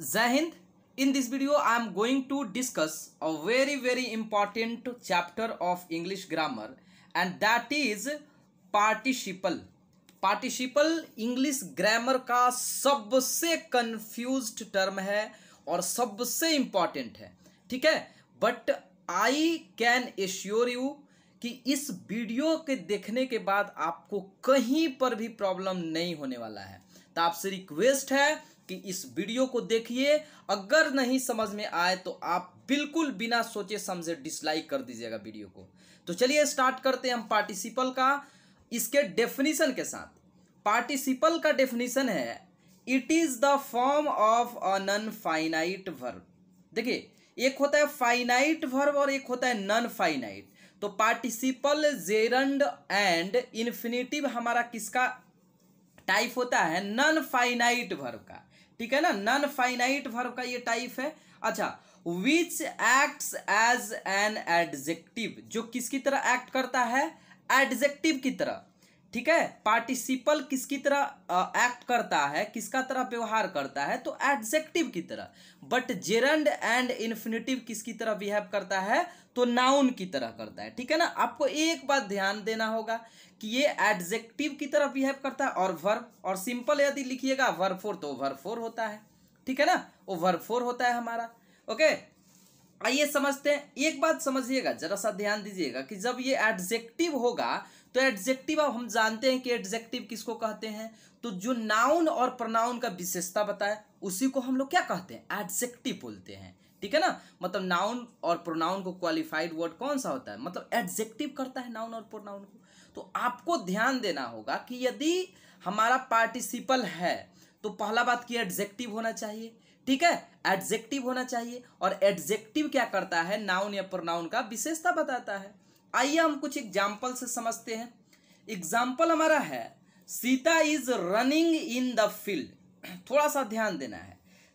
जय Hind in this video I am going to discuss a very very important chapter of English grammar and that is participle participle English grammar का सबसे confuse term है और सबसे important है ठीक है but I can assure you कि इस वीडियो के देखने के बाद आपको कहीं पर भी प्रॉब्लम नहीं होने वाला है तो आपसे रिक्वेस्ट है कि इस वीडियो को देखिए अगर नहीं समझ में आए तो आप बिल्कुल बिना सोचे समझे डिसलाइक कर दीजिएगा वीडियो को तो चलिए स्टार्ट करते हैं हम पार्टिसिपल का इसके डेफिनेशन के साथ पार्टिसिपल का डेफिनेशन है it is the form of a non finite verb देखिए एक होता है फाइनाइट वर्ब और एक होता है नन फाइनाइट तो पार्टिसिपल जेरंड एंड इन्फिनेटिव हमारा किसका टाइप होता है नन फाइनाइट वर्ब का ठीक है ना नॉन फाइनाइट वर्ब का ये टाइप है अच्छा which act as an adjective जो किसकी तरह एक्ट करता है एडजेक्टिव की तरह ठीक है पार्टिसिपल किसकी तरह एक्ट करता है किसका तरह व्यवहार करता है तो एडजेक्टिव की तरह बट जेरंड एंड इन्फिनेटिव किसकी तरह बिहेव करता है तो नाउन की तरह करता है ठीक है ना आपको एक बात ध्यान देना होगा कि ये एडजेक्टिव की तरह बिहेव करता है और वर्ब और सिंपल यदि लिखिएगा वर्ब फोर तो वर्ब फोर होता है ठीक है ना वो वर्ब फोर होता है हमारा ओके आइए समझते हैं एक बात समझिएगा जरा सा ध्यान दीजिएगा कि जब ये एडजेक्टिव होगा तो एडजेक्टिव अब हम जानते हैं कि एडजेक्टिव किसको कहते हैं तो जो नाउन और प्रनाउन का विशेषता बताए उसी को हम लोग क्या कहते हैं एडजेक्टिव बोलते हैं ठीक है ना मतलब नाउन और प्रोनाउन को क्वालिफाइड वर्ड कौन सा होता है मतलब एडजेक्टिव करता है नाउन और प्रोनाउन को तो आपको ध्यान देना होगा कि यदि हमारा पार्टिसिपल है तो पहला बात की एडजेक्टिव होना चाहिए ठीक है एडजेक्टिव होना चाहिए और एडजेक्टिव क्या करता है नाउन या प्रोनाउन का विशेषता बताता है आइए हम कुछ एग्जाम्पल से समझते हैं एग्जाम्पल हमारा है Sita is running in the field थोड़ा सा ध्यान देना है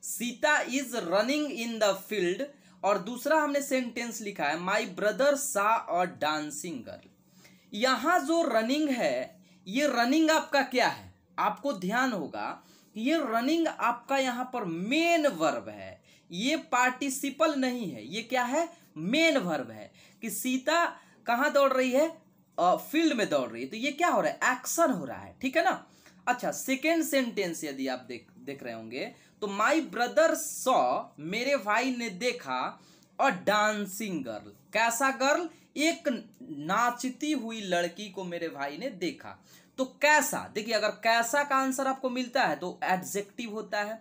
Sita is running in the field और दूसरा हमने सेंटेंस लिखा है माई ब्रदर सा और डांसिंग गर्ल यहां जो रनिंग है ये रनिंग आपका क्या है आपको ध्यान होगा कि ये रनिंग आपका यहां पर मेन वर्ब है ये पार्टिसिपल नहीं है ये क्या है मेन वर्ब है कि सीता कहाँ दौड़ रही है फील्ड में दौड़ रही है तो ये क्या हो रहा है एक्शन हो रहा है ठीक है ना अच्छा सेकेंड सेंटेंस यदि आप देख देख रहे होंगे तो माई ब्रदर सॉ मेरे भाई ने देखा अ डांसिंग गर्ल कैसा गर्ल एक नाचती हुई लड़की को मेरे भाई ने देखा तो कैसा देखिए अगर कैसा का आंसर आपको मिलता है तो एडजेक्टिव होता है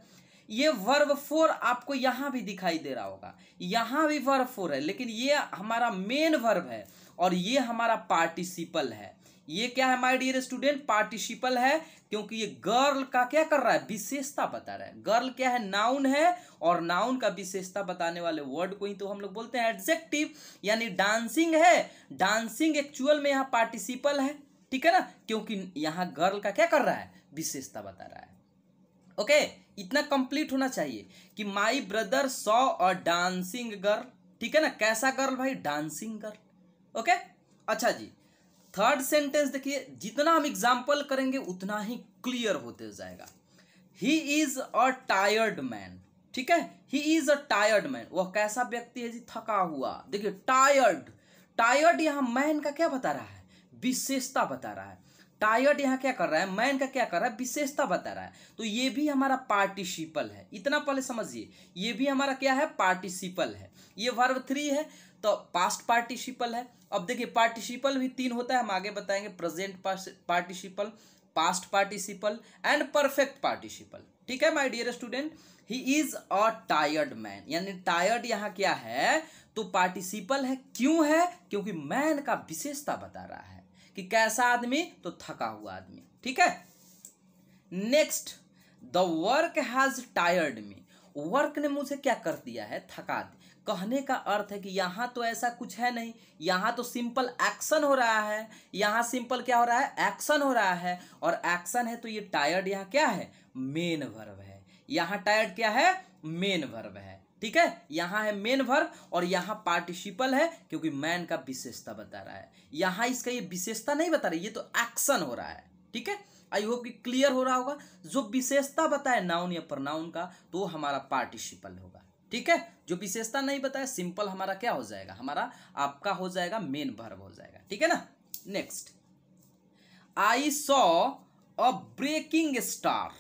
ये वर्ब फोर आपको यहां भी दिखाई दे रहा होगा यहां भी वर्ब फोर है लेकिन ये हमारा मेन वर्ब है और ये हमारा पार्टिसिपल है ये क्या है माय डियर स्टूडेंट पार्टिसिपल है क्योंकि ये गर्ल का क्या कर रहा है विशेषता बता रहा है गर्ल क्या है नाउन है और नाउन का विशेषता बताने वाले वर्ड को ही तो हम लोग बोलते हैं एडजेक्टिव यानी डांसिंग है डांसिंग एक्चुअल में यहाँ पार्टिसिपल है ठीक है ना क्योंकि यहाँ गर्ल का क्या कर रहा है विशेषता बता रहा है ओके okay, इतना कंप्लीट होना चाहिए कि my brother saw a dancing girl ठीक है ना कैसा गर्ल भाई डांसिंग गर्ल ओके अच्छा जी थर्ड सेंटेंस देखिए जितना हम एग्जाम्पल करेंगे उतना ही क्लियर होते जाएगा he is a tired man ठीक है he is a tired man वह कैसा व्यक्ति है जी थका हुआ देखिए टायर्ड टायर्ड यहाँ मैन का क्या बता रहा है विशेषता बता रहा है टायर्ड यहाँ क्या कर रहा है मैन का क्या कर रहा है विशेषता बता रहा है तो ये भी हमारा पार्टिसिपल है इतना पहले समझिए ये भी हमारा क्या है पार्टिसिपल है ये वर्ब थ्री है तो पास्ट पार्टिसिपल है अब देखिए पार्टिसिपल भी तीन होता है हम आगे बताएंगे present participle past participle and perfect participle ठीक है my dear student he is a tired man यानी टायर्ड यहाँ क्या है तो पार्टिसिपल है क्यों है क्योंकि मैन का विशेषता बता रहा है कि कैसा आदमी तो थका हुआ आदमी ठीक है next the work has tired me work ने मुझे क्या कर दिया है थका दिया कहने का अर्थ है कि यहाँ तो ऐसा कुछ है नहीं यहाँ तो सिंपल एक्शन हो रहा है यहाँ सिंपल क्या हो रहा है एक्शन हो रहा है और एक्शन है तो ये टायर्ड यहाँ क्या है मेन वर्ब है यहाँ टायर्ड क्या है मेन वर्ब है ठीक है यहाँ है मेन वर्ब और यहाँ पार्टिसिपल है क्योंकि मैन का विशेषता बता रहा है यहाँ इसका ये विशेषता नहीं बता रही ये तो एक्शन हो रहा है ठीक है आई होप कि क्लियर हो रहा होगा जो विशेषता बताए नाउन या प्रनाउन का तो हमारा पार्टिसिपल होगा ठीक है जो विशेषता नहीं बताया सिंपल हमारा क्या हो जाएगा हमारा आपका हो जाएगा मेन भर्व हो जाएगा ठीक है ना next I saw a breaking star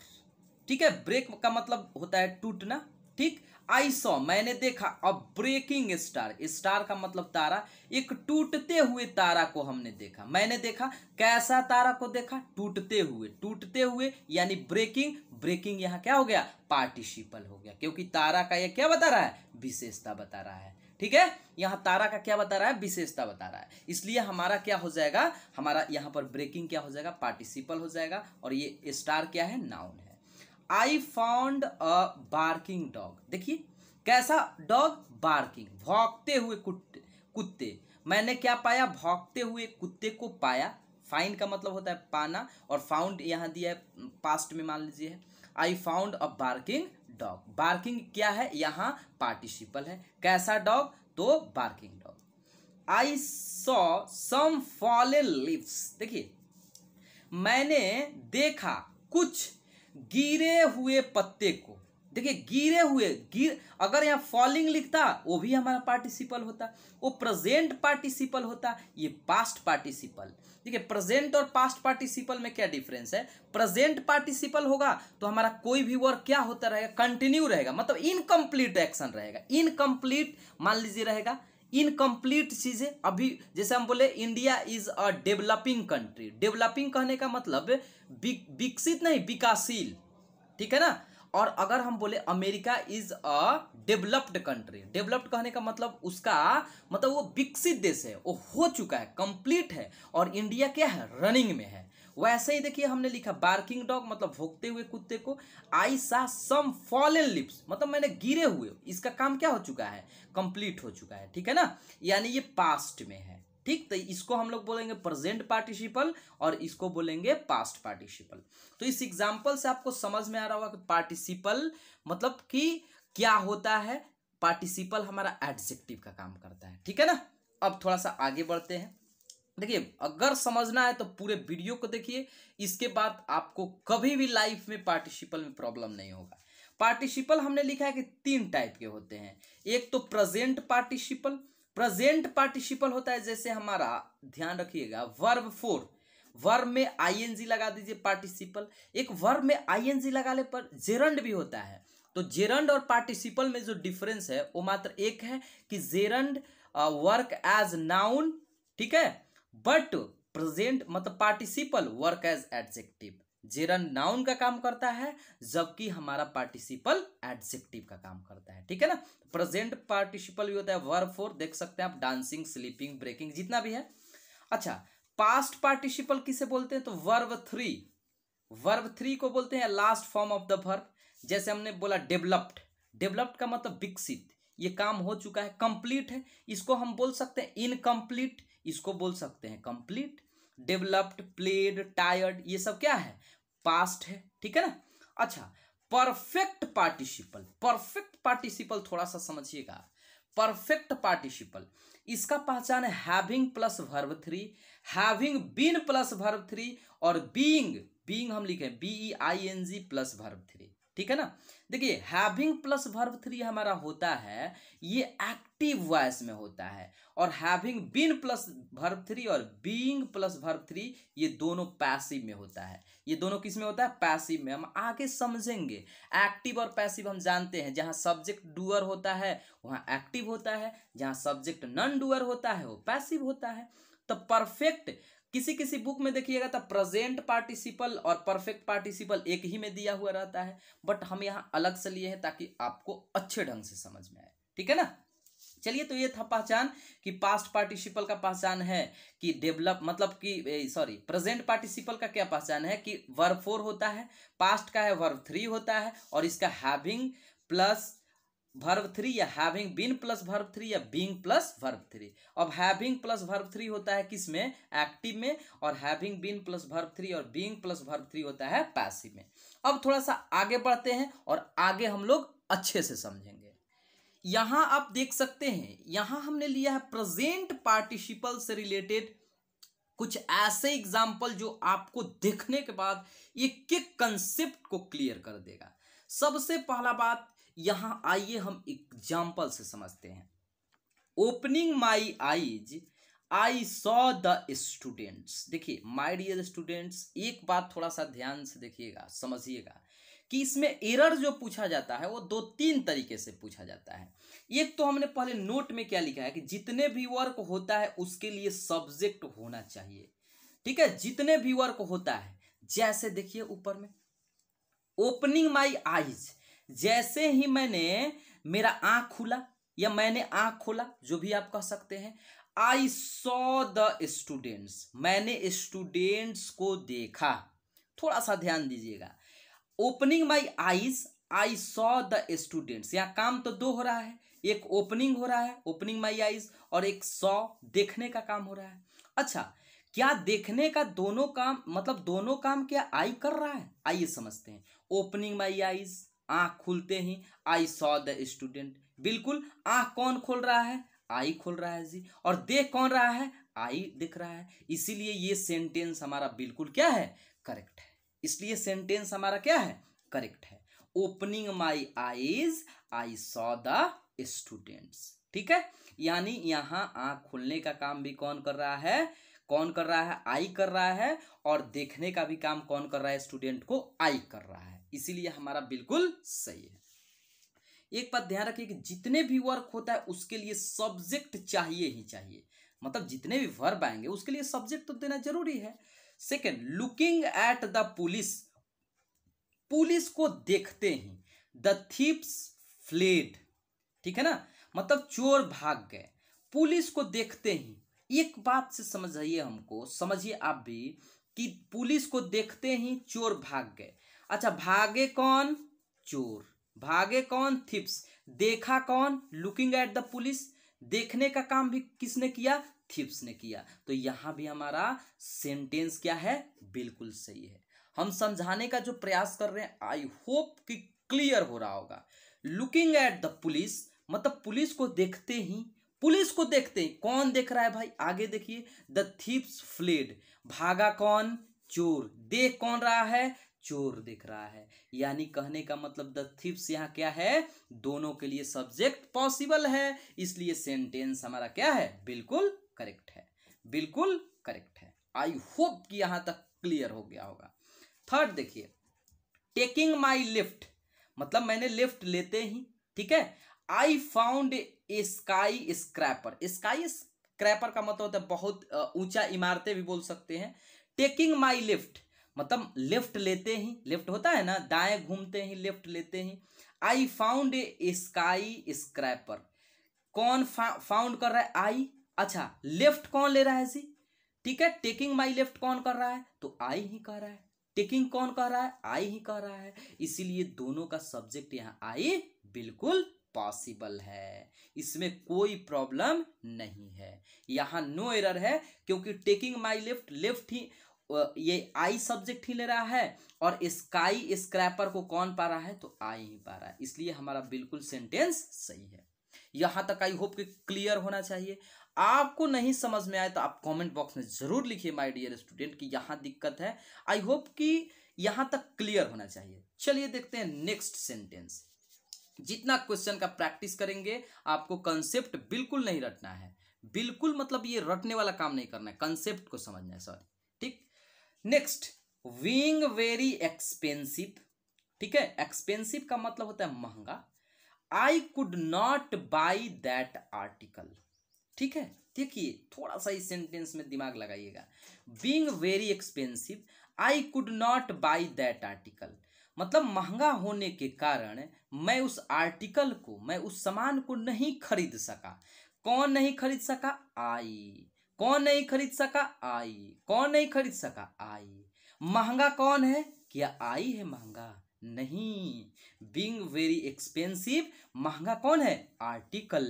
ठीक है ब्रेक का मतलब होता है टूटना ठीक आई सॉ मैंने देखा अ ब्रेकिंग स्टार स्टार का मतलब तारा एक टूटते हुए तारा को हमने देखा मैंने देखा कैसा तारा को देखा टूटते हुए टूटते हुए यानी ब्रेकिंग ब्रेकिंग यहाँ क्या हो गया पार्टिसिपल हो गया क्योंकि तारा का यह क्या बता रहा है विशेषता बता रहा है ठीक है यहाँ तारा का क्या बता रहा है विशेषता बता रहा है इसलिए हमारा क्या हो जाएगा हमारा यहाँ पर ब्रेकिंग क्या हो जाएगा पार्टिसिपल हो जाएगा और ये स्टार क्या है नाउन है I found a barking dog देखिए कैसा डॉग बार्किंग भौंकते हुए कुत्ते मैंने क्या पाया भौंकते हुए कुत्ते को पाया फाइंड का मतलब होता है पाना और फाउंड यहाँ दिया है पास्ट में मान लीजिए I found a barking dog barking क्या है यहाँ पार्टिसिपल है कैसा डॉग तो barking dog I saw some fallen leaves देखिए मैंने देखा कुछ गिरे हुए पत्ते को देखिए गिरे हुए गिर अगर यहाँ फॉलिंग लिखता वो भी हमारा पार्टिसिपल होता वो प्रेजेंट पार्टिसिपल होता ये पास्ट पार्टिसिपल देखिए प्रेजेंट और पास्ट पार्टिसिपल में क्या डिफरेंस है प्रेजेंट पार्टिसिपल होगा तो हमारा कोई भी वर्क क्या होता रहेगा कंटिन्यू रहेगा मतलब इनकम्प्लीट एक्शन रहेगा इनकम्प्लीट मान लीजिए रहेगा इनकम्प्लीट चीज़ें अभी जैसे हम बोले India is a developing country developing कहने का मतलब विकसित नहीं विकासशील ठीक है ना और अगर हम बोले America is a developed country developed कहने का मतलब उसका मतलब वो विकसित देश है वो हो चुका है कंप्लीट है और इंडिया क्या है रनिंग में है वैसे ही देखिए हमने लिखा बार्किंग डॉग मतलब भोगते हुए कुत्ते को आई सा सम फॉलन लिप्स मतलब मैंने गिरे हुए इसका काम क्या हो चुका है कंप्लीट हो चुका है ठीक है ना यानी ये पास्ट में है ठीक तो इसको हम लोग बोलेंगे प्रेजेंट पार्टिसिपल और इसको बोलेंगे पास्ट पार्टिसिपल तो इस एग्जाम्पल से आपको समझ में आ रहा होगा कि पार्टिसिपल मतलब कि क्या होता है पार्टिसिपल हमारा एडजेक्टिव का काम करता है ठीक है ना अब थोड़ा सा आगे बढ़ते हैं देखिए अगर समझना है तो पूरे वीडियो को देखिए इसके बाद आपको कभी भी लाइफ में पार्टिसिपल में प्रॉब्लम नहीं होगा पार्टिसिपल हमने लिखा है कि तीन टाइप के होते हैं एक तो प्रेजेंट पार्टिसिपल प्रेजेंट पार्टिसिपल होता है जैसे हमारा ध्यान रखिएगा वर्ब फोर वर्ब में आईएनजी लगा दीजिए पार्टिसिपल एक वर्ब में आईएनजी लगाने पर जेरंड भी होता है तो जेरंड और पार्टिसिपल में जो डिफरेंस है वो मात्र एक है कि जेरंड वर्क एज नाउन ठीक है बट प्रेजेंट मतलब participle work as adjective gerund noun का काम करता है जबकि हमारा पार्टिसिपल एडजेक्टिव का काम करता है ठीक है ना प्रेजेंट पार्टिसिपल भी होता है वर्क फोर देख सकते हैं आप डांसिंग स्लीपिंग ब्रेकिंग जितना भी है अच्छा पास्ट पार्टिसिपल किसे बोलते हैं तो वर्ब थ्री वर्ब थ्री को बोलते हैं last form of the verb जैसे हमने बोला डेवलप्ड डेवलप्ड का मतलब विकसित ये काम हो चुका है कंप्लीट है इसको हम बोल सकते हैं इनकम्प्लीट इसको बोल सकते हैं कंप्लीट डेवलप्ड प्लेड टायर्ड ये सब क्या है पास्ट है ठीक है ना अच्छा परफेक्ट पार्टिसिपल परफेक्ट पार्टिसिपल थोड़ा सा समझिएगा परफेक्ट पार्टिसिपल इसका पहचान having plus verb three having been plus verb three और बीइंग बीइंग हम लिखे B E I N G plus verb three ठीक है ना देखिए हैविंग प्लस वर्ब थ्री हमारा होता है ये एक्टिव वॉयस में होता है और having been plus verb three और बीइंग प्लस वर्ब थ्री ये दोनों पैसिव में होता है ये दोनों किस में होता है पैसिव में हम आगे समझेंगे एक्टिव और पैसिव हम जानते हैं जहां सब्जेक्ट डूअर होता है वहां एक्टिव होता है जहां सब्जेक्ट नॉन डूअर होता है वो पैसिव होता है तो परफेक्ट किसी किसी बुक में देखिएगा तो प्रेजेंट पार्टिसिपल और परफेक्ट पार्टिसिपल एक ही में दिया हुआ रहता है बट हम यहाँ अलग से लिए हैं ताकि आपको अच्छे ढंग से समझ में आए ठीक है ना चलिए तो ये था पहचान कि पास्ट पार्टिसिपल का पहचान है कि डेवलप मतलब कि सॉरी प्रेजेंट पार्टिसिपल का क्या पहचान है कि वर्ब फोर होता है पास्ट का है वर्ब थ्री होता है और इसका हैविंग प्लस वर्ब थ्री या having been plus verb three या बीइंग प्लस वर्ब थ्री अब हैविंग प्लस वर्ब थ्री होता है किस में एक्टिव में और having been plus verb three और बीइंग प्लस वर्ब थ्री होता है पैसिव में अब थोड़ा सा आगे बढ़ते हैं और आगे हम लोग अच्छे से समझेंगे यहां आप देख सकते हैं यहां हमने लिया है प्रेजेंट पार्टिसिपल से रिलेटेड कुछ ऐसे एग्जाम्पल जो आपको देखने के बाद एक एक कंसेप्ट को क्लियर कर देगा सबसे पहला बात यहां आइए हम एग्जाम्पल से समझते हैं opening my eyes I saw the students देखिए माई डियर स्टूडेंट्स एक बात थोड़ा सा ध्यान से देखिएगा समझिएगा कि इसमें एरर जो पूछा जाता है वो दो तीन तरीके से पूछा जाता है एक तो हमने पहले नोट में क्या लिखा है कि जितने भी वर्क होता है उसके लिए सब्जेक्ट होना चाहिए ठीक है जितने भी वर्क होता है जैसे देखिए ऊपर में ओपनिंग माई आईज जैसे ही मैंने मेरा आंख खुला या मैंने आंख खोला जो भी आप कह सकते हैं आई सॉ द स्टूडेंट्स मैंने स्टूडेंट्स को देखा थोड़ा सा ध्यान दीजिएगा opening my eyes I saw the students यहाँ काम तो दो हो रहा है एक ओपनिंग हो रहा है ओपनिंग माई आईज और एक सॉ देखने का काम हो रहा है अच्छा क्या देखने का दोनों काम मतलब दोनों काम क्या आई कर रहा है आइए समझते हैं ओपनिंग माई आईज आंख खुलते ही आई सॉ द स्टूडेंट बिल्कुल आंख कौन खोल रहा है आई खोल रहा है जी और देख कौन रहा है आई दिख रहा है इसीलिए ये सेंटेंस हमारा बिल्कुल क्या है करेक्ट है इसलिए सेंटेंस हमारा क्या है करेक्ट है opening my eyes I saw the students ठीक है यानी यहाँ आंख खुलने का काम भी कौन कर रहा है कौन कर रहा है आई कर रहा है और देखने का भी काम कौन कर रहा है स्टूडेंट को आई कर रहा है इसीलिए हमारा बिल्कुल सही है एक बात ध्यान रखिए कि जितने भी वर्क होता है उसके लिए सब्जेक्ट चाहिए ही चाहिए मतलब जितने भी वर्ब आएंगे उसके लिए सब्जेक्ट तो देना जरूरी है second looking at the police police को देखते ही द थीप्स फ्लेड ठीक है ना मतलब चोर भाग गए पुलिस को देखते ही एक बात से समझाइए हमको समझिए आप भी कि पुलिस को देखते ही चोर भाग गए अच्छा भागे कौन चोर भागे कौन थिप्स देखा कौन लुकिंग एट द पुलिस देखने का काम भी किसने किया थिप्स ने किया तो यहाँ भी हमारा सेंटेंस क्या है बिल्कुल सही है हम समझाने का जो प्रयास कर रहे हैं आई होप कि क्लियर हो रहा होगा लुकिंग एट द पुलिस मतलब पुलिस को देखते ही पुलिस को देखते ही कौन देख रहा है भाई आगे देखिए द थीप्स फ्लेड भागा कौन चोर देख कौन रहा है चोर दिख रहा है यानी कहने का मतलब द थिप्स यहाँ क्या है दोनों के लिए सब्जेक्ट पॉसिबल है इसलिए सेंटेंस हमारा क्या है बिल्कुल करेक्ट है बिल्कुल करेक्ट है आई होप कि यहाँ तक क्लियर हो गया होगा थर्ड देखिए टेकिंग माई लिफ्ट मतलब मैंने लिफ्ट लेते ही ठीक है I found a skyscraper skyscraper का मतलब होता है बहुत ऊंचा इमारतें भी बोल सकते हैं टेकिंग माई लिफ्ट मतलब लेफ्ट लेते ही लेफ्ट होता है ना दाएं घूमते ही लेफ्ट लेते ही I found a skyscraper कौन फा, फाउंड कर रहा है आई अच्छा लेफ्ट कौन ले रहा है जी ठीक है टेकिंग माई लेफ्ट कौन कर रहा है तो आई ही कर रहा है टेकिंग कौन कर रहा है आई ही कर रहा है इसीलिए दोनों का सब्जेक्ट यहाँ आई बिल्कुल पॉसिबल है इसमें कोई प्रॉब्लम नहीं है यहाँ नो एरर है क्योंकि टेकिंग माई लेफ्ट लेफ्ट ही ये आई सब्जेक्ट ही ले रहा है और स्काई स्क्रैपर को कौन पा रहा है तो आई ही पा रहा है इसलिए हमारा बिल्कुल सेंटेंस सही है यहां तक आई होप कि क्लियर होना चाहिए आपको नहीं समझ में आए तो आप कमेंट बॉक्स में जरूर लिखिए माय डियर स्टूडेंट कि यहां दिक्कत है आई होप कि यहां तक क्लियर होना चाहिए चलिए देखते हैं नेक्स्ट सेंटेंस जितना क्वेश्चन का प्रैक्टिस करेंगे आपको कंसेप्ट बिल्कुल नहीं रटना है बिल्कुल मतलब ये रटने वाला काम नहीं करना है कंसेप्ट को समझना है sorry next being very expensive ठीक है एक्सपेंसिव का मतलब होता है महंगा I could not buy that article ठीक है देखिए थोड़ा सा इस सेंटेंस में दिमाग लगाइएगा being very expensive I could not buy that article मतलब महंगा होने के कारण मैं उस आर्टिकल को मैं उस सामान को नहीं खरीद सका कौन नहीं खरीद सका आई कौन नहीं खरीद सका आई कौन नहीं खरीद सका आई महंगा कौन है क्या आई है महंगा नहीं बींग वेरी एक्सपेंसिव महंगा कौन है article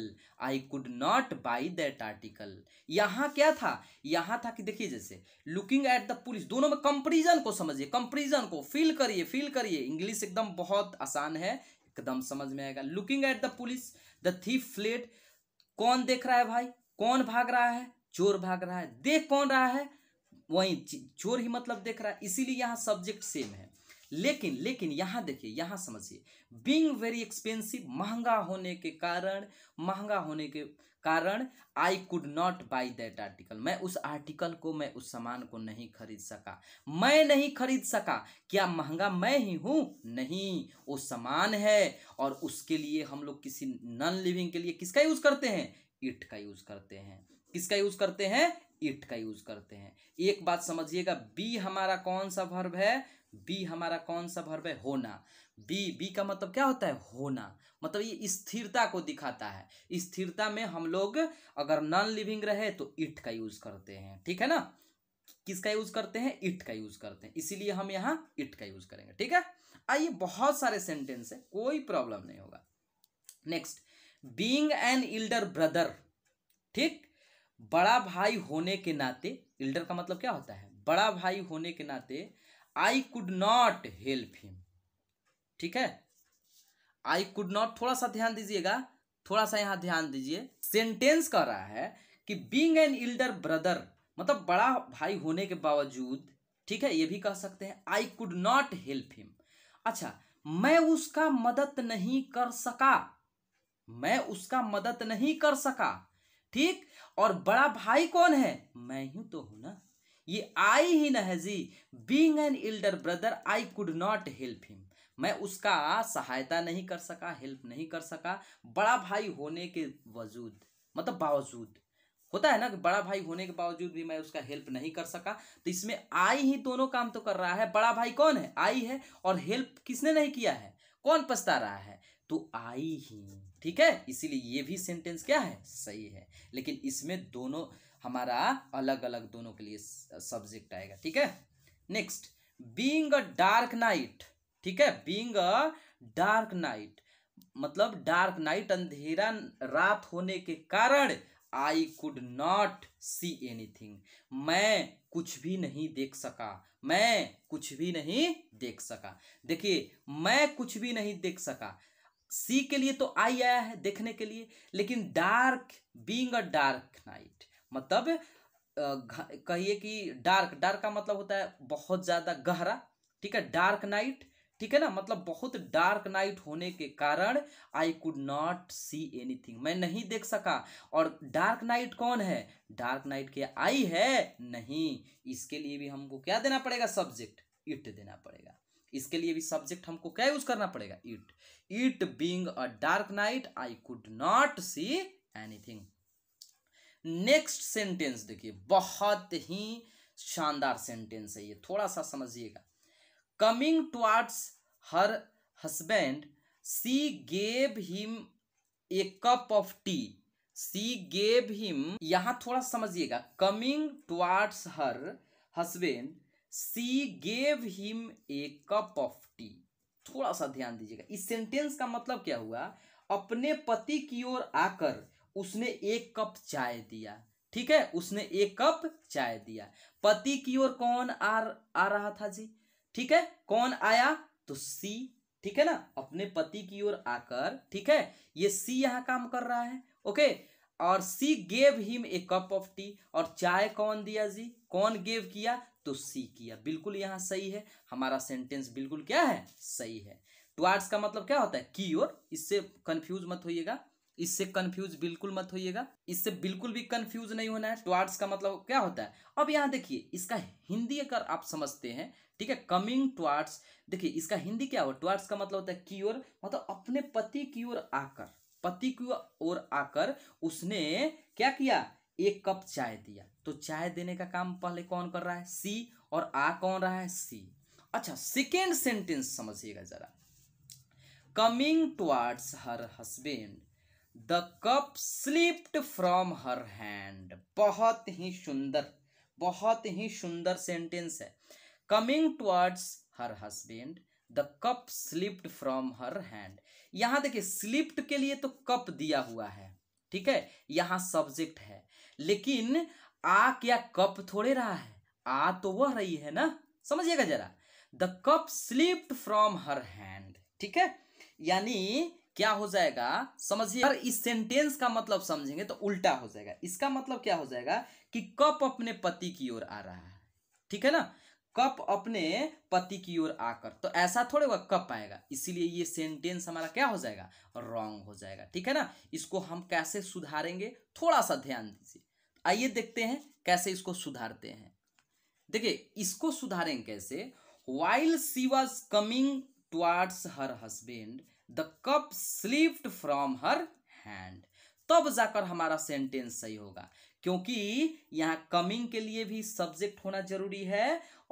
I could not buy that article यहाँ क्या था यहाँ था कि देखिए जैसे लुकिंग एट द पुलिस दोनों में कंपेरिजन को समझिए कंपेरिजन को फील करिए फील करिए इंग्लिश एकदम बहुत आसान है एकदम समझ में आएगा looking at the police the thief fled कौन देख रहा है भाई कौन भाग रहा है चोर भाग रहा है देख कौन रहा है वही चोर ही मतलब देख रहा है इसीलिए यहाँ सब्जेक्ट सेम है लेकिन लेकिन यहाँ देखिए यहाँ समझिए बींग वेरी एक्सपेंसिव महंगा होने के कारण महंगा होने के कारण I could not buy that article मैं उस आर्टिकल को मैं उस सामान को नहीं खरीद सका मैं नहीं खरीद सका क्या महंगा मैं ही हूँ नहीं वो सामान है और उसके लिए हम लोग किसी नॉन लिविंग के लिए किसका यूज़ करते हैं इट का यूज़ करते हैं किसका यूज करते हैं इट का यूज करते हैं एक बात समझिएगा बी हमारा कौन सा भर्व है बी हमारा कौन सा भर्व है होना बी बी का मतलब क्या होता है होना मतलब ये स्थिरता को दिखाता है स्थिरता में हम लोग अगर नॉन लिविंग रहे तो इट का यूज करते हैं ठीक है ना किसका यूज करते हैं इट का यूज करते हैं इसीलिए हम यहाँ इट का यूज करेंगे ठीक है आइए बहुत सारे सेंटेंस है कोई प्रॉब्लम नहीं होगा next being an elder brother ठीक बड़ा भाई होने के नाते एल्डर का मतलब क्या होता है बड़ा भाई होने के नाते I could not help him ठीक है आई कुड नॉट थोड़ा सा ध्यान दीजिएगा थोड़ा सा यहां ध्यान दीजिए सेंटेंस कह रहा है कि बींग एन इल्डर ब्रदर मतलब बड़ा भाई होने के बावजूद ठीक है ये भी कह सकते हैं I could not help him अच्छा मैं उसका मदद नहीं कर सका मैं उसका मदद नहीं कर सका ठीक और बड़ा भाई कौन है मैं ही तो हूं ना ये आई ही नहजी being an elder brother I could not help him मैं उसका सहायता नहीं कर सका हेल्प नहीं कर सका बड़ा भाई होने के वजूद मतलब बावजूद होता है ना कि बड़ा भाई होने के बावजूद भी मैं उसका हेल्प नहीं कर सका तो इसमें आई ही दोनों काम तो कर रहा है बड़ा भाई कौन है आई है और हेल्प किसने नहीं किया है कौन पछता रहा है तो आई ही ठीक है इसीलिए ये भी सेंटेंस क्या है सही है लेकिन इसमें दोनों हमारा अलग अलग दोनों के लिए सब्जेक्ट आएगा ठीक है next being a dark night ठीक है बींग अ डार्क नाइट मतलब डार्क नाइट अंधेरा रात होने के कारण I could not see anything मैं कुछ भी नहीं देख सका मैं कुछ भी नहीं देख सका देखिए मैं कुछ भी नहीं देख सका सी के लिए तो आई आया है देखने के लिए लेकिन dark being a dark night मतलब कहिए कि डार्क डार्क का मतलब होता है बहुत ज़्यादा गहरा ठीक है डार्क नाइट ठीक है ना मतलब बहुत डार्क नाइट होने के कारण I could not see anything मैं नहीं देख सका और डार्क नाइट कौन है डार्क नाइट के आई है नहीं इसके लिए भी हमको क्या देना पड़ेगा सब्जेक्ट इट देना पड़ेगा इसके लिए भी सब्जेक्ट हमको क्या यूज करना पड़ेगा it it being a dark night I could not see anything next sentence देखिए बहुत ही शानदार सेंटेंस है ये थोड़ा सा समझिएगा coming towards her husband she gave him a cup of tea she gave him यहां थोड़ा समझिएगा coming towards her husband she gave him a cup of tea थोड़ा सा ध्यान दीजिएगा इस सेंटेंस का मतलब क्या हुआ अपने पति की ओर आकर उसने एक कप चाय दिया ठीक है उसने एक कप चाय दिया पति की ओर कौन आ, आ रहा था जी ठीक है कौन आया तो सी ठीक है ना अपने पति की ओर आकर ठीक है ये सी यहाँ काम कर रहा है ओके और she gave him a cup of tea और चाय कौन दिया जी कौन गेव किया तो सी किया बिल्कुल यहाँ सही है हमारा सेंटेंस बिल्कुल क्या है सही है टुआर्ड्स का मतलब क्या होता है की ओर इससे कंफ्यूज मत होइएगा इससे कंफ्यूज बिल्कुल मत होइएगा इससे बिल्कुल भी कंफ्यूज नहीं होना है टुआर्ड्स का मतलब क्या होता है अब यहाँ देखिए इसका हिंदी अगर आप समझते हैं ठीक है कमिंग टुआर्ड्स देखिए इसका हिंदी क्या हो टुआर्ड्स का मतलब होता है की ओर मतलब अपने पति की ओर आकर पति की ओर आकर उसने क्या किया एक कप चाय दिया तो चाय देने का काम पहले कौन कर रहा है सी और आ कौन रहा है सी अच्छा सेकेंड सेंटेंस समझिएगा जरा coming towards her husband the cup slipped from her hand बहुत ही सुंदर बहुत ही सुंदर सेंटेंस है coming towards her husband the cup slipped from her hand यहां देखिए स्लिप्ड के लिए तो कप दिया हुआ है ठीक है यहां सब्जेक्ट है लेकिन आ क्या कप थोड़े रहा है आ तो वह रही है ना समझिएगा जरा the cup slipped from her hand ठीक है यानी क्या हो जाएगा समझिए अगर इस सेंटेंस का मतलब समझेंगे तो उल्टा हो जाएगा इसका मतलब क्या हो जाएगा कि कप अपने पति की ओर आ रहा है ठीक है ना कप अपने पति की ओर आकर तो ऐसा थोड़े होगा कप आएगा इसीलिए ये सेंटेंस हमारा क्या हो जाएगा रॉन्ग हो जाएगा ठीक है ना इसको हम कैसे सुधारेंगे थोड़ा सा ध्यान दीजिए आइए देखते हैं कैसे इसको सुधारते हैं देखिए इसको सुधारेंगे कैसे while she was coming towards her husband the cup slipped from her hand तब जाकर हमारा सेंटेंस सही होगा क्योंकि यहाँ कमिंग के लिए भी सब्जेक्ट होना जरूरी है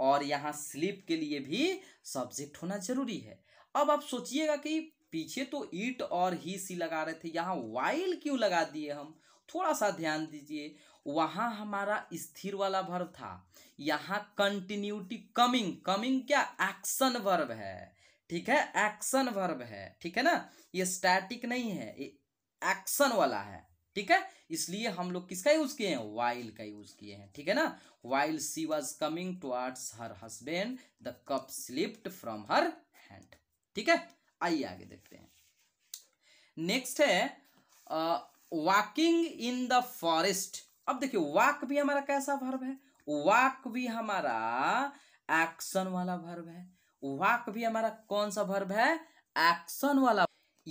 और यहाँ स्लिप के लिए भी सब्जेक्ट होना जरूरी है अब आप सोचिएगा कि पीछे तो ईट और ही सी लगा रहे थे यहाँ वाइल क्यों लगा दिए हम थोड़ा सा ध्यान दीजिए वहाँ हमारा स्थिर वाला वर्ब था यहाँ कंटिन्यूटी कमिंग कमिंग क्या एक्शन वर्ब है ठीक है एक्शन वर्ब है ठीक है ना ये स्टैटिक नहीं है ये एक्शन वाला है ठीक है इसलिए हम लोग किसका यूज किए हैं वाइल का यूज किए हैं ठीक है ना while she was coming towards her husband the cup slipped from her hand ठीक है आइए आगे देखते हैं नेक्स्ट है वॉकिंग इन द फॉरेस्ट अब देखिए वाक भी हमारा कैसा भर्व है वाक भी हमारा एक्शन वाला भर्व है वाक भी हमारा कौन सा भर्व है एक्शन वाला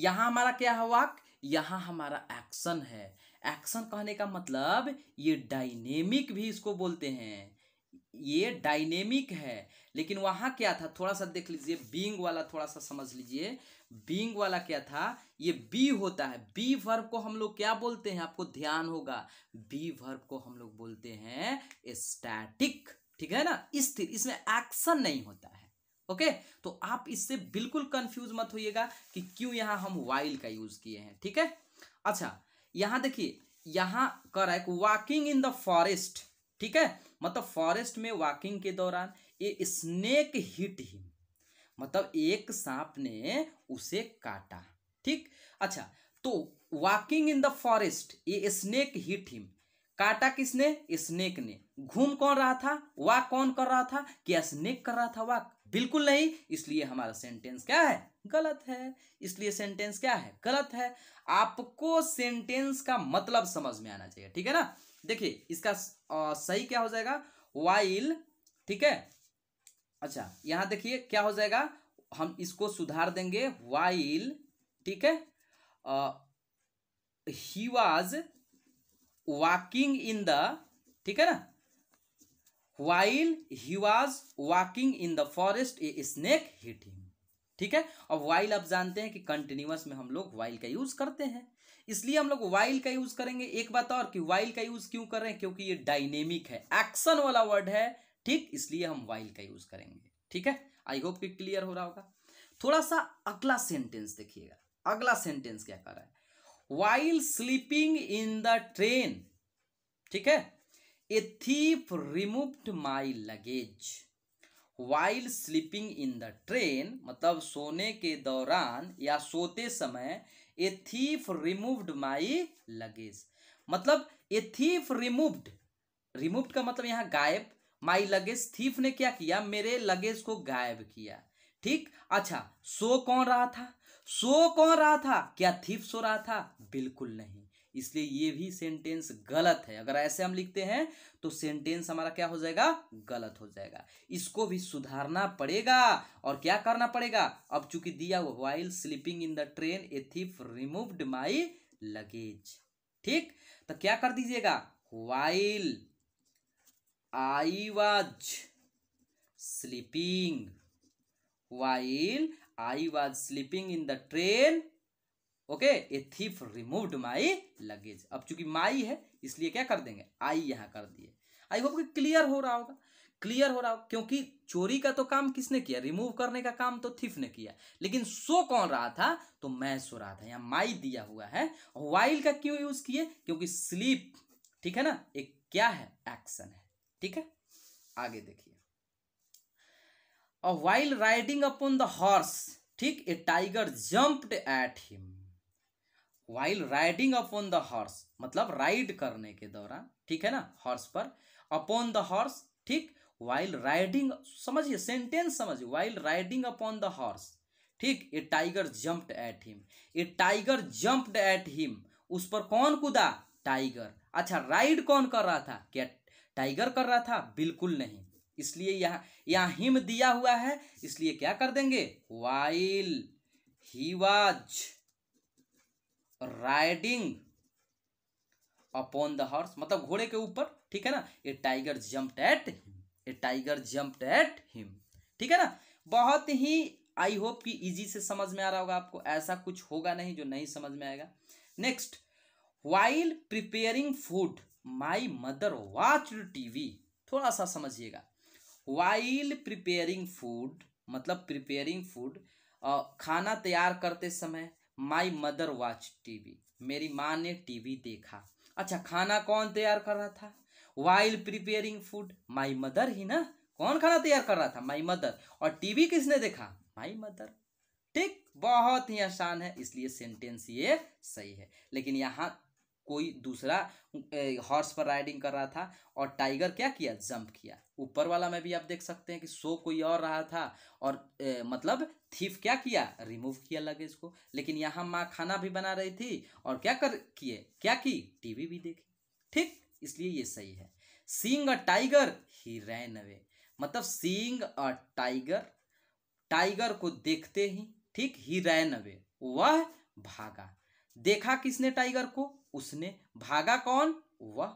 यहां हमारा क्या है वाक यहाँ हमारा एक्शन है एक्शन कहने का मतलब ये डायनेमिक भी इसको बोलते हैं ये डायनेमिक है लेकिन वहाँ क्या था थोड़ा सा देख लीजिए बींग वाला थोड़ा सा समझ लीजिए बींग वाला क्या था ये बी होता है बी वर्ब को हम लोग क्या बोलते हैं आपको ध्यान होगा बी वर्ब को हम लोग बोलते हैं स्टैटिक ठीक है ना स्थिर इसमें एक्शन नहीं होता है ओके तो आप इससे बिल्कुल कंफ्यूज मत होइएगा कि क्यों यहां हम वाइल का यूज किए हैं ठीक है अच्छा यहां देखिए रहा है वॉकिंग इन द फॉरेस्ट ठीक है मतलब फॉरेस्ट में वॉकिंग के दौरान ये स्नेक हिट हिम मतलब एक सांप ने उसे काटा ठीक अच्छा तो वॉकिंग इन द फॉरेस्ट ये स्नेक हिट हिम काटा किसने स्नेक ने घूम कौन रहा था वाक कौन कर रहा था क्या स्नेक कर रहा था वाक बिल्कुल नहीं इसलिए हमारा सेंटेंस क्या है गलत है इसलिए सेंटेंस क्या है गलत है आपको सेंटेंस का मतलब समझ में आना चाहिए ठीक है ना देखिए इसका आ, सही क्या हो जाएगा वाइल ठीक है अच्छा यहां देखिए क्या हो जाएगा हम इसको सुधार देंगे वाइल ठीक है he was walking in the ठीक है ना while he was walking in the forest a snake hit him ठीक है और वाइल आप जानते हैं कि कंटिन्यूस में हम लोग वाइल का यूज करते हैं इसलिए हम लोग वाइल का यूज करेंगे एक बात और कि वाइल का यूज क्यों कर रहे हैं क्योंकि ये डायनेमिक है एक्शन वाला वर्ड है ठीक इसलिए हम वाइल का यूज करेंगे ठीक है आई होप कि क्लियर हो रहा होगा थोड़ा सा अगला सेंटेंस देखिएगा अगला सेंटेंस क्या कर रहा है while sleeping in the train ठीक है a thief removed my luggage while sleeping in the train मतलब सोने के दौरान या सोते समय a thief removed my luggage मतलब ए थीफ रिमूव्ड रिमूव्ड का मतलब यहाँ गायब माई लगेज थीफ ने क्या किया मेरे लगेज को गायब किया ठीक अच्छा सो कौन रहा था सो कौन रहा था क्या थीफ सो रहा था बिल्कुल नहीं इसलिए ये भी सेंटेंस गलत है अगर ऐसे हम लिखते हैं तो सेंटेंस हमारा क्या हो जाएगा गलत हो जाएगा इसको भी सुधारना पड़ेगा और क्या करना पड़ेगा अब चूंकि दिया हुआ while sleeping in the train a thief removed my luggage ठीक तो क्या कर दीजिएगा while I was sleeping while I was sleeping in the train okay a thief removed my luggage अब चूंकि माई है इसलिए क्या कर देंगे आई यहाँ कर दिए आई होप क्लियर हो रहा होगा क्लियर हो रहा हो क्योंकि चोरी का तो काम किसने किया रिमूव करने का काम तो थीफ ने किया लेकिन सो कौन रहा था तो मैं सो रहा था यहाँ माई दिया हुआ है वाइल का क्यों यूज किए क्योंकि स्लीप ठीक है ना एक क्या है एक्शन है ठीक है आगे देखिए और while riding upon the horse ठीक a tiger jumped at him while riding upon the horse मतलब राइड करने के दौरान ठीक है ना हॉर्स पर अपॉन द हॉर्स ठीक वाइल राइडिंग समझिए सेंटेंस समझिए while riding upon the horse ठीक a tiger jumped at him a tiger jumped at him उस पर कौन कूदा टाइगर अच्छा राइड कौन कर रहा था क्या टाइगर कर रहा था बिल्कुल नहीं इसलिए यहाँ यहाँ हिम दिया हुआ है इसलिए क्या कर देंगे while he was riding upon the horse मतलब घोड़े के ऊपर ठीक है ना a tiger jump at him a tiger jump at him ठीक है ना बहुत ही आई होप कि इजी से समझ में आ रहा होगा आपको ऐसा कुछ होगा नहीं जो नहीं समझ में आएगा next while preparing food my mother watch TV थोड़ा सा समझिएगा वाइल प्रिपेयरिंग फूड मतलब प्रिपेयरिंग फूड खाना तैयार करते समय माई मदर वॉच टीवी मेरी माँ ने टीवी देखा अच्छा खाना कौन तैयार कर रहा था while preparing food my mother ही ना कौन खाना तैयार कर रहा था माई मदर और टीवी किसने देखा माई मदर ठीक बहुत ही आसान है इसलिए सेंटेंस ये सही है लेकिन यहाँ कोई दूसरा हॉर्स पर राइडिंग कर रहा था और टाइगर क्या किया जंप किया ऊपर वाला में भी आप देख सकते हैं कि सो कोई और रहा था और ए, मतलब थीफ क्या किया रिमूव किया लगेज को लेकिन यहाँ माँ खाना भी बना रही थी और क्या कर किए क्या की टीवी भी देखी ठीक इसलिए ये सही है सींग a tiger he ran away मतलब सींग अ टाइगर टाइगर को देखते ही ठीक ही रैन अवे वह भागा देखा किसने टाइगर को उसने भागा कौन वह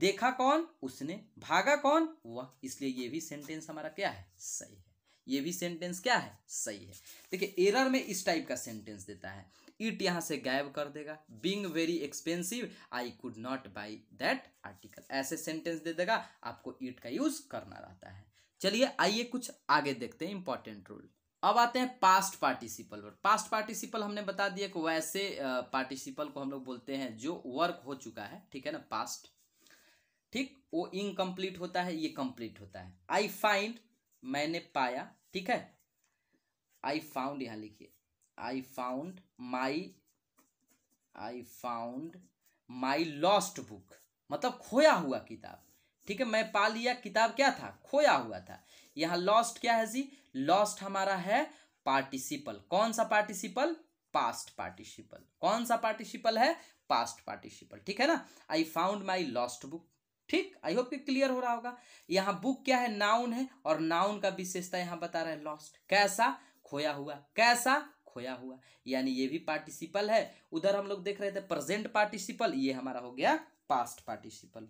देखा कौन उसने भागा कौन वह इसलिए ये भी सेंटेंस हमारा क्या है सही है ये भी सेंटेंस क्या है सही है देखिए एरर में इस टाइप का सेंटेंस देता है इट यहां से गायब कर देगा being very expensive I could not buy that article ऐसे सेंटेंस दे देगा आपको इट का यूज करना रहता है चलिए आइए कुछ आगे देखते हैं इंपॉर्टेंट रूल अब आते हैं पास्ट पार्टिसिपल पर पास्ट पार्टिसिपल हमने बता दिया कि वैसे पार्टिसिपल को हम लोग बोलते हैं जो वर्क हो चुका है ठीक है ना पास्ट ठीक वो इनकम्प्लीट होता है ये कंप्लीट होता है आई फाइंड मैंने पाया ठीक है आई फाउंड यहां लिखिए I found my I found my lost book मतलब खोया हुआ किताब ठीक है मैं पा लिया किताब क्या था खोया हुआ था यहाँ लॉस्ट क्या है जी लॉस्ट हमारा है पार्टिसिपल कौन सा पार्टिसिपल पास्ट पार्टिसिपल कौन सा पार्टिसिपल है पास्ट पार्टिसिपल ठीक है ना I found my lost book ठीक आई होप क्लियर हो रहा होगा यहाँ बुक क्या है नाउन है और नाउन का विशेषता यहाँ बता रहा है लॉस्ट कैसा खोया हुआ कैसा खोया हुआ यानी ये भी पार्टिसिपल है उधर हम लोग देख रहे थे प्रेजेंट पार्टिसिपल ये हमारा हो गया पास्ट पार्टिसिपल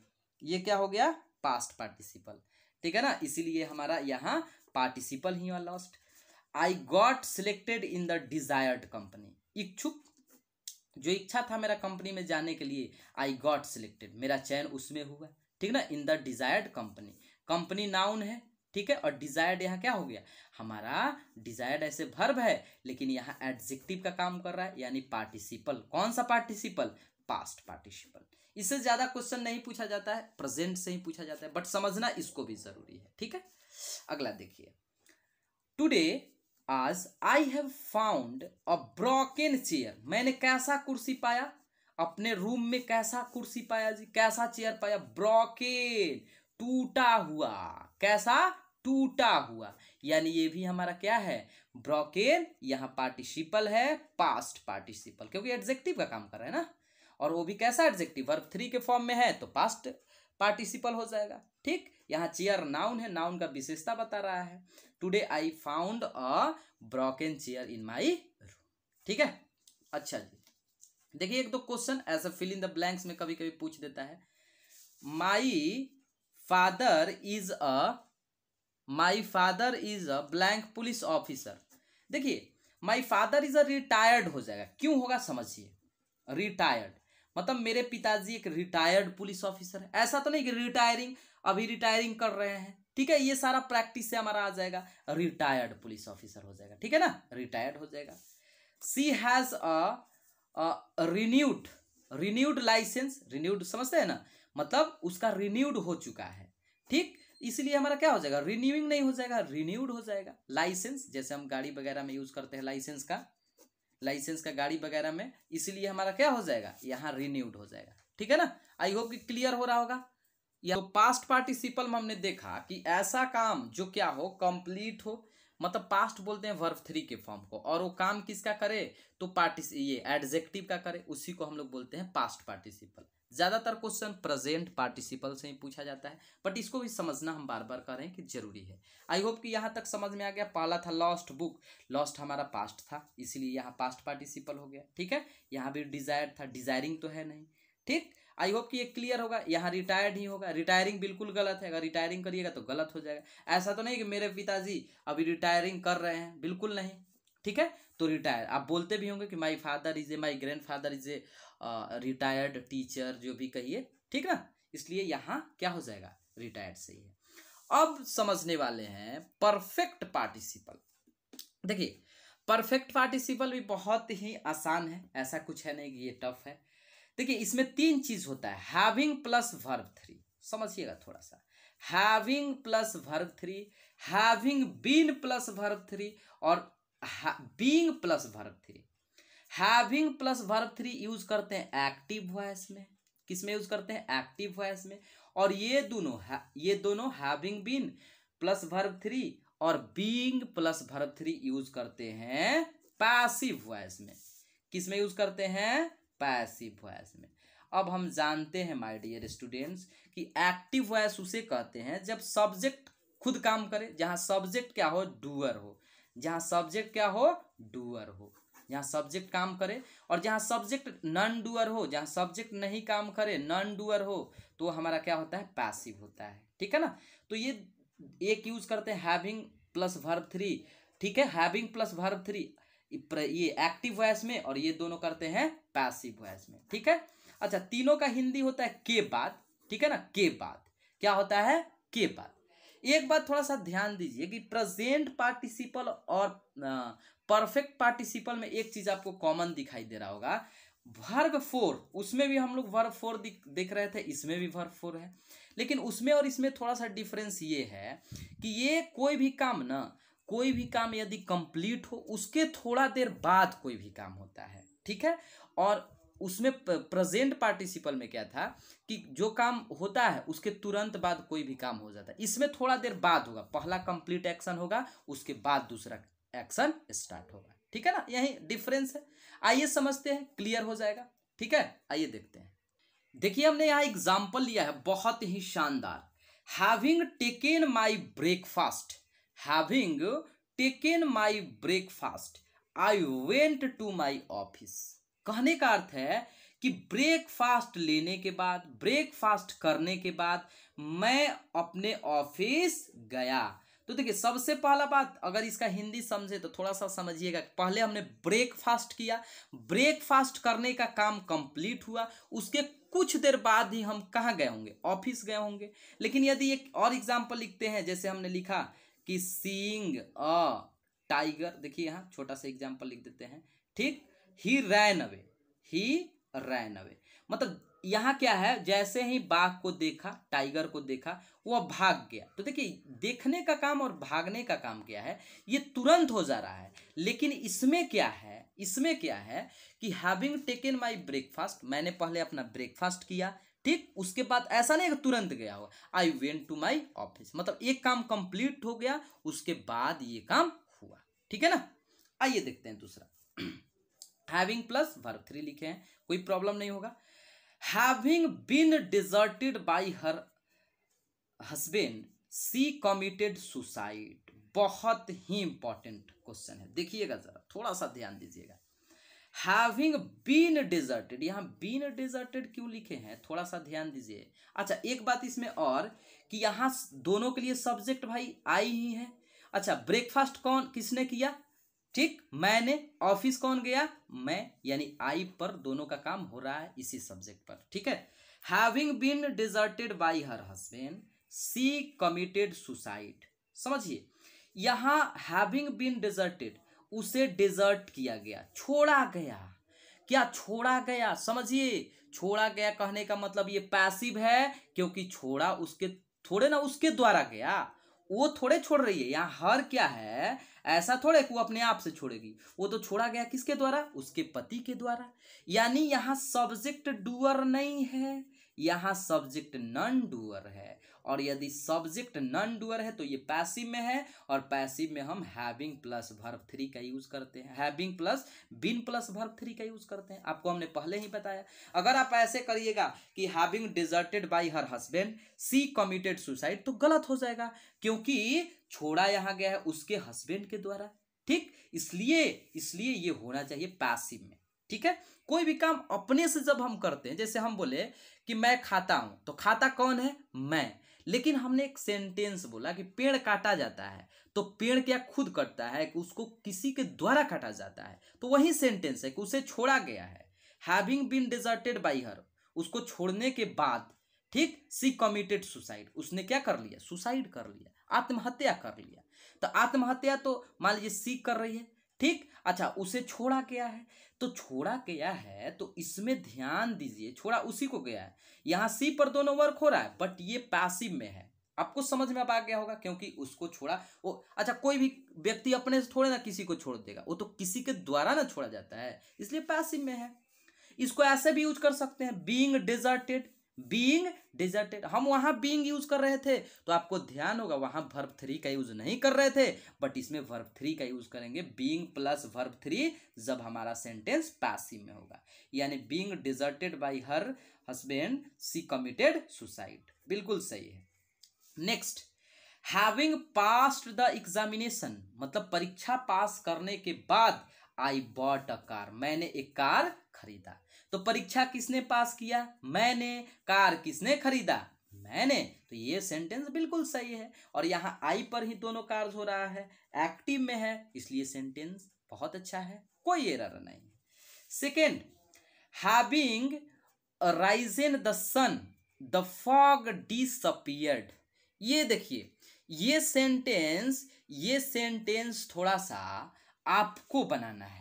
ये क्या हो गया पास्ट पार्टिसिपल ठीक है ना इसीलिए हमारा यहाँ पार्टिसिपल ही lost I got selected in the desired company इच्छुक जो इच्छा था मेरा कंपनी में जाने के लिए आई गॉट सिलेक्टेड मेरा चयन उसमें हुआ ठीक ना in the desired company company noun है ठीक है और डिजायर्ड यहाँ क्या हो गया हमारा डिजायर्ड ऐसे भर्ब है लेकिन यहाँ एडजेक्टिव का काम कर रहा है यानी पार्टिसिपल कौन सा पार्टिसिपल पास्ट पार्टिसिपल इससे ज़्यादा क्वेश्चन नहीं पूछा जाता है प्रेजेंट से ही पूछा जाता है बट समझना इसको भी ज़रूरी है ठीक है अगला देखिए टुडे आज I have found a broken chair मैंने कैसा कुर्सी पाया अपने रूम में कैसा कुर्सी पाया जी कैसा चेयर पाया ब्रोकेन टूटा हुआ कैसा टूटा हुआ यानी ये भी हमारा क्या है ब्रोकेन यहाँ पार्टिसिपल है पास्ट पार्टिसिपल क्योंकि एडजेक्टिव का काम कर रहा है ना और वो भी कैसा एडजेक्टिव वर्ब थ्री के फॉर्म में है तो पास्ट पार्टिसिपल हो जाएगा ठीक यहाँ चेयर नाउन है नाउन का विशेषता बता रहा है today I found a broken chair in my room ठीक है अच्छा जी देखिए एक दो question as a fill in the blanks में कभी कभी पूछ देता है my father is a my father is a blank police officer देखिए my father is a retired हो जाएगा क्यों होगा समझिए रिटायर्ड मतलब मेरे पिताजी एक रिटायर्ड पुलिस ऑफिसर है ऐसा तो नहीं कि रिटायरिंग अभी रिटायरिंग कर रहे हैं ठीक है ये सारा प्रैक्टिस से हमारा आ जाएगा रिटायर्ड पुलिस ऑफिसर हो जाएगा ठीक है ना रिटायर्ड हो जाएगा she has a renewed renewed licence renewed समझते हैं ना मतलब उसका रिन्यूड हो चुका है ठीक इसलिए हमारा क्या हो जाएगा रिन्यूइंग नहीं हो जाएगा रिन्यूड हो जाएगा लाइसेंस जैसे हम गाड़ी वगैरह में यूज करते हैं लाइसेंस का लाइसेंस का गाड़ी वगैरह में इसलिए हमारा क्या हो जाएगा यहाँ रिन्यूड हो जाएगा ठीक है ना आई होप कि क्लियर हो रहा होगा या तो पास्ट पार्टिसिपल में हमने देखा कि ऐसा काम जो क्या हो कंप्लीट हो मतलब पास्ट बोलते हैं वर्ब थ्री के फॉर्म को और वो काम किसका करे तो पार्टिस ये एडजेक्टिव का करे उसी को हम लोग बोलते हैं पास्ट पार्टिसिपल ज़्यादातर क्वेश्चन प्रेजेंट पार्टिसिपल से ही पूछा जाता है बट इसको भी समझना हम बार बार कर रहे हैं कि जरूरी है आई होप कि यहाँ तक समझ में आ गया पहला था लॉस्ट बुक लॉस्ट हमारा पास्ट था इसलिए यहाँ पास्ट पार्टिसिपल हो गया ठीक है यहाँ भी डिजायर था डिजायरिंग तो है नहीं ठीक आई होप कि ये क्लियर होगा यहाँ रिटायर्ड ही होगा रिटायरिंग बिल्कुल गलत है अगर रिटायरिंग करिएगा तो गलत हो जाएगा ऐसा तो नहीं कि मेरे पिताजी अभी रिटायरिंग कर रहे हैं बिल्कुल नहीं ठीक है तो रिटायर आप बोलते भी होंगे कि my father is a my grandfather is a retired teacher जो भी कहिए ठीक ना इसलिए यहाँ क्या हो जाएगा रिटायर्ड सही है अब समझने वाले हैं परफेक्ट पार्टिसिपल देखिए परफेक्ट पार्टिसिपल भी बहुत ही आसान है ऐसा कुछ है नहीं कि ये टफ है देखिए इसमें तीन चीज होता है हैविंग प्लस वर्ब थ्री समझिएगा थोड़ा सा having plus verb three having been plus verb three और being plus verb three having plus verb three use करते हैं एक्टिव वॉयस में किसमें यूज करते हैं एक्टिव वॉयस में और ये दोनों ये दोनों having been plus verb three और being plus verb three use करते हैं पैसिव वॉयस में किसमें यूज करते हैं पैसिव वॉयस में अब हम जानते हैं माय डियर स्टूडेंट्स कि एक्टिव वॉयस उसे कहते हैं जब सब्जेक्ट खुद काम करे जहाँ सब्जेक्ट क्या हो डूअर हो जहाँ सब्जेक्ट क्या हो डूअर हो जहाँ सब्जेक्ट काम करे और जहाँ सब्जेक्ट नॉन डूअर हो जहाँ सब्जेक्ट नहीं काम करे नॉन डूअर हो तो हमारा क्या होता है पैसिव होता है ठीक है ना तो ये एक यूज करते हैं हैविंग प्लस वर्ब थ्री ठीक है हैविंग प्लस वर्ब थ्री ये एक्टिव वॉयस में और ये दोनों करते हैं पैसिव वॉयस में ठीक है अच्छा तीनों का हिंदी होता है के बाद ठीक है ना के बाद क्या होता है के बाद एक बात थोड़ा सा ध्यान दीजिए कि प्रेजेंट पार्टिसिपल और परफेक्ट पार्टिसिपल में एक चीज आपको कॉमन दिखाई दे रहा होगा वर्ब फोर उसमें भी हम लोग वर्ब फोर देख रहे थे इसमें भी वर्ब फोर है लेकिन उसमें और इसमें थोड़ा सा डिफरेंस ये है कि ये कोई भी काम ना कोई भी काम यदि कंप्लीट हो उसके थोड़ा देर बाद कोई भी काम होता है ठीक है और उसमें प्रेजेंट पार्टिसिपल में क्या था कि जो काम होता है उसके तुरंत बाद कोई भी काम हो जाता है इसमें थोड़ा देर बाद होगा पहला कंप्लीट एक्शन होगा उसके बाद दूसरा एक्शन स्टार्ट होगा ठीक है ना यही डिफरेंस है आइए समझते हैं क्लियर हो जाएगा ठीक है आइए देखते हैं देखिए हमने यहाँ एग्जाम्पल लिया है बहुत ही शानदार having taken my breakfast having taken my breakfast I went to my office कहने का अर्थ है कि ब्रेकफास्ट लेने के बाद ब्रेकफास्ट करने के बाद मैं अपने ऑफिस गया तो देखिए सबसे पहला बात अगर इसका हिंदी समझे तो थोड़ा सा समझिएगा पहले हमने ब्रेकफास्ट किया ब्रेकफास्ट करने का काम कंप्लीट हुआ उसके कुछ देर बाद ही हम कहाँ गए होंगे ऑफिस गए होंगे लेकिन यदि एक और एग्जाम्पल लिखते हैं जैसे हमने लिखा कि सींग अ टाइगर देखिए यहाँ छोटा सा एग्जाम्पल लिख देते हैं ठीक ही ran away he ran away मतलब यहाँ क्या है जैसे ही बाघ को देखा टाइगर को देखा वह भाग गया तो देखिए देखने का काम और भागने का काम क्या है ये तुरंत हो जा रहा है लेकिन इसमें क्या है इसमें क्या है कि हैविंग टेकन माई ब्रेकफास्ट मैंने पहले अपना ब्रेकफास्ट किया ठीक उसके बाद ऐसा नहीं तुरंत गया होगा I went to my office मतलब एक काम कंप्लीट हो गया उसके बाद ये काम हुआ ठीक है ना आइए देखते हैं दूसरा हैविंग प्लस वर्ब थ्री लिखे हैं कोई प्रॉब्लम नहीं होगा having been deserted by her husband she committed suicide बहुत ही इंपॉर्टेंट क्वेश्चन है देखिएगा जरा थोड़ा सा ध्यान दीजिएगा हैविंग बीन डिजर्टेड यहाँ बीन डिजर्टेड क्यों लिखे हैं थोड़ा सा ध्यान दीजिए अच्छा एक बात इसमें और कि यहाँ दोनों के लिए सब्जेक्ट भाई आई ही है अच्छा ब्रेकफास्ट कौन किसने किया ठीक मैंने ऑफिस कौन गया मैं यानी आई पर दोनों का काम हो रहा है इसी सब्जेक्ट पर ठीक है having been deserted by her husband she committed suicide समझिए यहाँ हैविंग बीन डिजर्टेड उसे डिजर्ट किया गया छोड़ा गया क्या छोड़ा गया समझिए छोड़ा गया कहने का मतलब ये पैसिव है क्योंकि छोड़ा उसके थोड़े ना उसके द्वारा गया वो थोड़े छोड़ रही है यहाँ हर क्या है ऐसा थोड़े वो अपने आप से छोड़ेगी वो तो छोड़ा गया किसके द्वारा उसके पति के द्वारा यानी यहाँ सब्जेक्ट डूअर नहीं है यहाँ सब्जेक्ट नन डूअर है और यदि सब्जेक्ट नन डुअर है तो ये पैसिव में है और पैसिव में हम हैविंग प्लस भर्व थ्री का यूज करते हैं having plus been plus verb three का यूज करते हैं आपको हमने पहले ही बताया अगर आप ऐसे करिएगा कि having deserted by her husband she committed suicide तो गलत हो जाएगा क्योंकि छोड़ा यहाँ गया है उसके हस्बैंड के द्वारा ठीक इसलिए इसलिए ये होना चाहिए पैसिव में ठीक है कोई भी काम अपने से जब हम करते हैं जैसे हम बोले कि मैं खाता हूं तो खाता कौन है मैं लेकिन हमने एक सेंटेंस बोला कि पेड़ काटा जाता है तो पेड़ क्या खुद कटता है कि उसको किसी के द्वारा काटा जाता है तो वही सेंटेंस है कि उसे छोड़ा गया है having been deserted by her उसको छोड़ने के बाद ठीक सी कमिटेड सुसाइड उसने क्या कर लिया सुसाइड कर लिया आत्महत्या कर लिया तो आत्महत्या तो मान लीजिए सी कर रही है ठीक अच्छा उसे छोड़ा गया है तो छोड़ा गया है तो इसमें ध्यान दीजिए छोड़ा उसी को गया है यहाँ सी पर दोनों वर्क हो रहा है बट ये पैसिव में है आपको समझ में आ गया होगा क्योंकि उसको छोड़ा वो अच्छा कोई भी व्यक्ति अपने से थोड़े ना किसी को छोड़ देगा वो तो किसी के द्वारा ना छोड़ा जाता है इसलिए पैसिव में है इसको ऐसे भी यूज कर सकते हैं बींग डिजर्टेड बींग डिजर्टेड हम वहां बींग यूज कर रहे थे तो आपको ध्यान होगा वहां वर्ब थ्री का यूज नहीं कर रहे थे बट इसमें वर्ब थ्री का यूज करेंगे बींग प्लस वर्ब थ्री जब हमारा सेंटेंस पैसिव में होगा यानी being deserted by her husband she committed suicide बिल्कुल सही है next having passed the examination मतलब परीक्षा पास करने के बाद आई बॉट अ कार मैंने एक कार खरीदा तो परीक्षा किसने पास किया मैंने कार किसने खरीदा मैंने तो ये सेंटेंस बिल्कुल सही है और यहाँ आई पर ही दोनों कार्य हो रहा है एक्टिव में है इसलिए सेंटेंस बहुत अच्छा है कोई एरर नहीं है second having in the sun the fog disappeared ये देखिए ये सेंटेंस ये सेंटेंस थोड़ा सा आपको बनाना है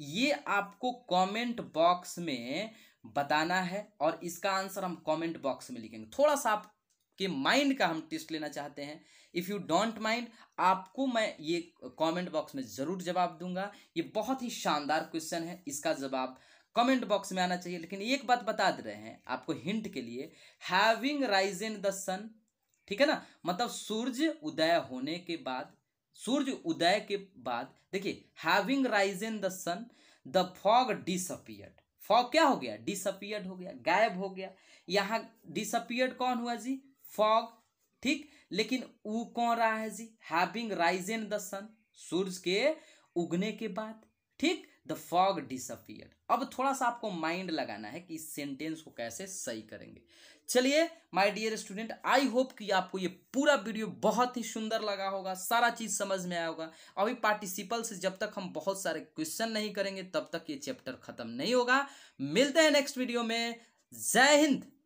ये आपको कमेंट बॉक्स में बताना है और इसका आंसर हम कमेंट बॉक्स में लिखेंगे थोड़ा सा आपके माइंड का हम टेस्ट लेना चाहते हैं इफ़ यू डोंट माइंड आपको मैं ये कमेंट बॉक्स में ज़रूर जवाब दूंगा ये बहुत ही शानदार क्वेश्चन है इसका जवाब कमेंट बॉक्स में आना चाहिए लेकिन एक बात बता दे रहे हैं आपको हिंट के लिए having rise in the sun ठीक है ना मतलब सूर्य उदय होने के बाद सूर्य उदय के बाद देखिए having rise in the sun the fog disappeared fog क्या हो गया डिसअपियड हो गया गायब हो गया यहाँ डिसअपियड कौन हुआ जी फॉग ठीक लेकिन ऊ कौन रहा है जी having rise in the sun सूर्य के उगने के बाद ठीक द फॉग डिसअपियर अब थोड़ा सा आपको माइंड लगाना है कि इस सेंटेंस को कैसे सही करेंगे चलिए my dear student I hope कि आपको ये पूरा वीडियो बहुत ही सुंदर लगा होगा सारा चीज़ समझ में आया होगा अभी पार्टिसिपल से जब तक हम बहुत सारे क्वेश्चन नहीं करेंगे तब तक ये चैप्टर खत्म नहीं होगा मिलते हैं नेक्स्ट वीडियो में जय हिंद